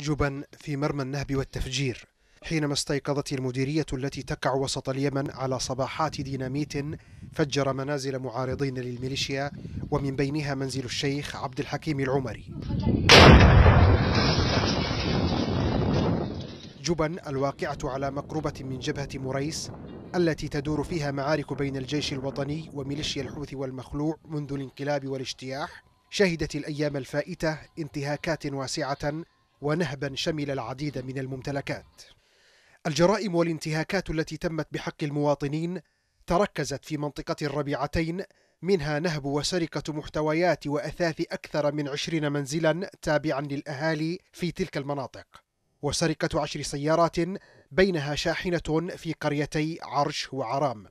جبا في مرمى النهب والتفجير حينما استيقظت المديرية التي تقع وسط اليمن على صباحات ديناميت فجر منازل معارضين للميليشيا ومن بينها منزل الشيخ عبد الحكيم العمري جبن الواقعة على مقربة من جبهة مريس التي تدور فيها معارك بين الجيش الوطني وميليشيا الحوثي والمخلوع منذ الانقلاب والاجتياح شهدت الأيام الفائتة انتهاكات واسعة ونهبا شمل العديد من الممتلكات الجرائم والانتهاكات التي تمت بحق المواطنين تركزت في منطقة الربيعتين منها نهب وسرقة محتويات وأثاث أكثر من عشرين منزلا تابعا للأهالي في تلك المناطق وسرقة عشر سيارات بينها شاحنة في قريتي عرش وعرام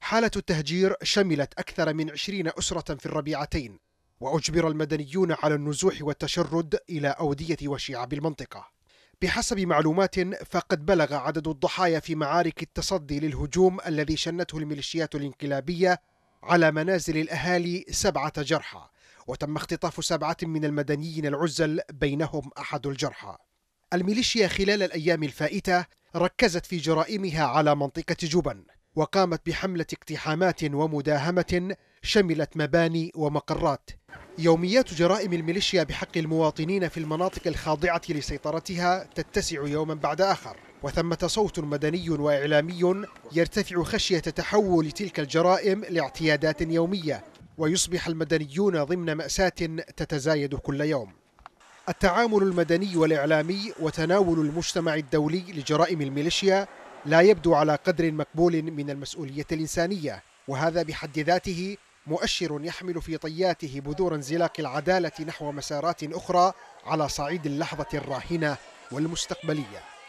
حالة التهجير شملت أكثر من عشرين أسرة في الربيعتين وأجبر المدنيون على النزوح والتشرد إلى أودية وشيعة بالمنطقة بحسب معلومات فقد بلغ عدد الضحايا في معارك التصدي للهجوم الذي شنته الميليشيات الانقلابية على منازل الأهالي سبعة جرحى وتم اختطاف سبعة من المدنيين العزل بينهم أحد الجرحى الميليشيا خلال الأيام الفائتة ركزت في جرائمها على منطقة جبن وقامت بحملة اقتحامات ومداهمة شملت مباني ومقرات يوميات جرائم الميليشيا بحق المواطنين في المناطق الخاضعة لسيطرتها تتسع يوما بعد آخر وثمة صوت مدني وإعلامي يرتفع خشية تحول تلك الجرائم لاعتيادات يومية ويصبح المدنيون ضمن مأساة تتزايد كل يوم التعامل المدني والإعلامي وتناول المجتمع الدولي لجرائم الميليشيا لا يبدو على قدر مقبول من المسؤولية الإنسانية وهذا بحد ذاته مؤشر يحمل في طياته بذور انزلاق العدالة نحو مسارات أخرى على صعيد اللحظة الراهنة والمستقبلية